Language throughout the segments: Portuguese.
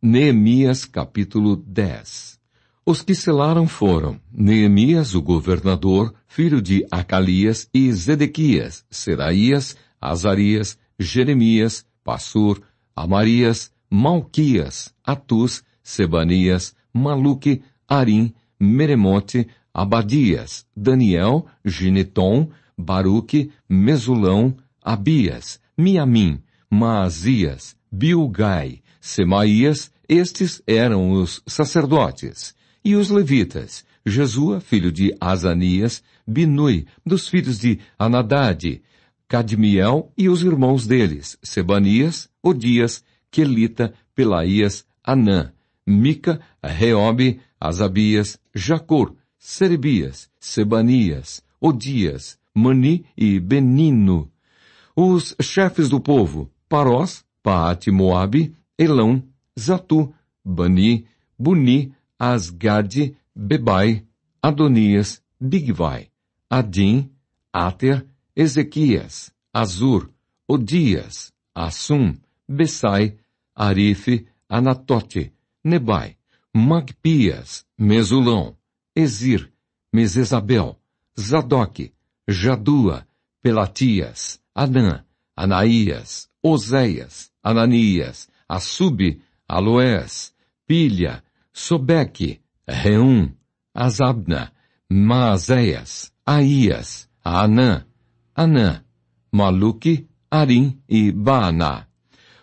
Neemias capítulo 10 Os que selaram foram Neemias, o governador, filho de Acalias e Zedequias, Seraías, Azarias, Jeremias, Passur, Amarias, Malquias, Atus, Sebanias, Maluque, Arim, Meremote, Abadias, Daniel, Gineton, Baruque, Mesulão, Abias, Miamim, Maazias, Bilgai, Semaías, estes eram os sacerdotes, e os levitas, Jesua, filho de Asanias, Binui, dos filhos de Anadade, Cadmiel e os irmãos deles, Sebanias, Odias, Quelita, Pelaías, Anã, Mica, Reobe, Azabias, Jacor, Serebias, Sebanias, Odias, Mani e Benino. Os chefes do povo, Parós, Paate Moabe, Elão, Zatu, Bani, Buni, Asgad, Bebai, Adonias, Bigvai, Adim, Ater, Ezequias, Azur, Odias, Assum, Bessai, Arife, Anatote, Nebai, Magpias, Mesulão, Ezir, Mesesabel, Zadok, Jadua, Pelatias, Anã, Anaías, Oséias, Ananias, Assub, Aloés, Pilha, Sobeque, Reum, Azabna, Maazéias, Aías, Anã, Anã, Maluque, Arim e Baaná.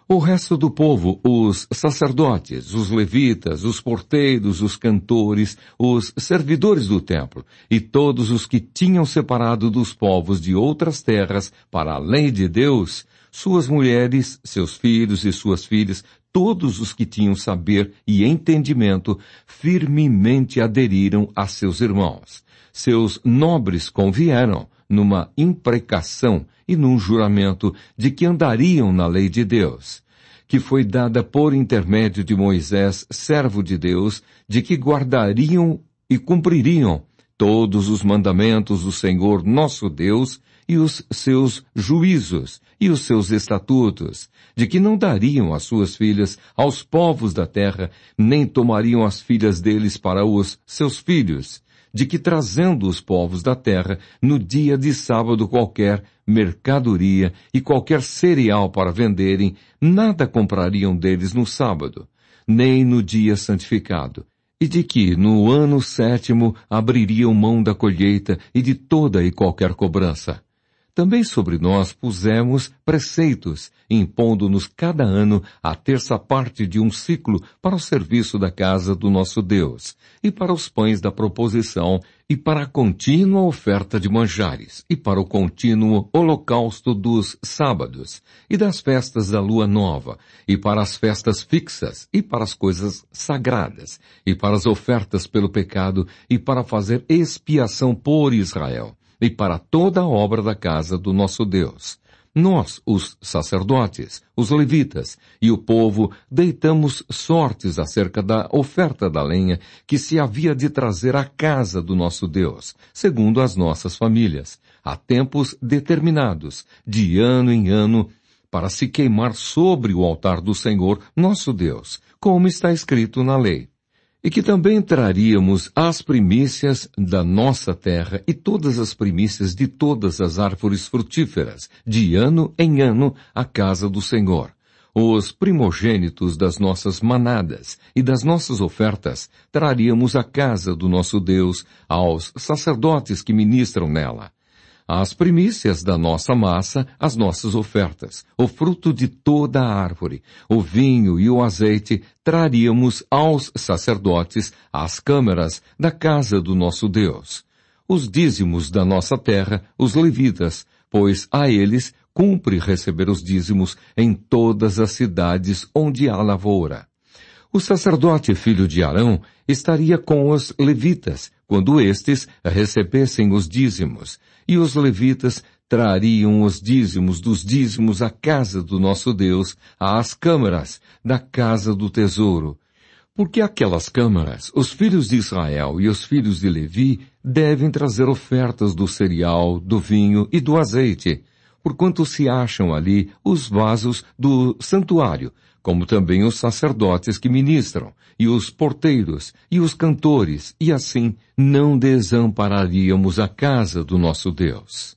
O resto do povo, os sacerdotes, os levitas, os porteiros, os cantores, os servidores do templo e todos os que tinham separado dos povos de outras terras para a lei de Deus, suas mulheres, seus filhos e suas filhas, todos os que tinham saber e entendimento, firmemente aderiram a seus irmãos. Seus nobres convieram, numa imprecação e num juramento, de que andariam na lei de Deus que foi dada por intermédio de Moisés, servo de Deus, de que guardariam e cumpririam todos os mandamentos do Senhor nosso Deus e os seus juízos e os seus estatutos, de que não dariam as suas filhas aos povos da terra, nem tomariam as filhas deles para os seus filhos, de que trazendo os povos da terra no dia de sábado qualquer mercadoria e qualquer cereal para venderem, nada comprariam deles no sábado, nem no dia santificado, e de que no ano sétimo abririam mão da colheita e de toda e qualquer cobrança também sobre nós pusemos preceitos, impondo-nos cada ano a terça parte de um ciclo para o serviço da casa do nosso Deus, e para os pães da proposição, e para a contínua oferta de manjares, e para o contínuo holocausto dos sábados, e das festas da lua nova, e para as festas fixas, e para as coisas sagradas, e para as ofertas pelo pecado, e para fazer expiação por Israel e para toda a obra da casa do nosso Deus. Nós, os sacerdotes, os levitas e o povo deitamos sortes acerca da oferta da lenha que se havia de trazer à casa do nosso Deus, segundo as nossas famílias, a tempos determinados, de ano em ano, para se queimar sobre o altar do Senhor, nosso Deus, como está escrito na lei e que também traríamos as primícias da nossa terra e todas as primícias de todas as árvores frutíferas, de ano em ano, à casa do Senhor. Os primogênitos das nossas manadas e das nossas ofertas traríamos à casa do nosso Deus aos sacerdotes que ministram nela as primícias da nossa massa, as nossas ofertas, o fruto de toda a árvore, o vinho e o azeite traríamos aos sacerdotes às câmaras da casa do nosso Deus. Os dízimos da nossa terra, os levitas, pois a eles cumpre receber os dízimos em todas as cidades onde há lavoura. O sacerdote filho de Arão estaria com os levitas quando estes recebessem os dízimos, e os levitas trariam os dízimos dos dízimos à casa do nosso Deus, às câmaras da casa do tesouro. Porque aquelas câmaras, os filhos de Israel e os filhos de Levi devem trazer ofertas do cereal, do vinho e do azeite, porquanto se acham ali os vasos do santuário, como também os sacerdotes que ministram, e os porteiros, e os cantores, e assim não desampararíamos a casa do nosso Deus.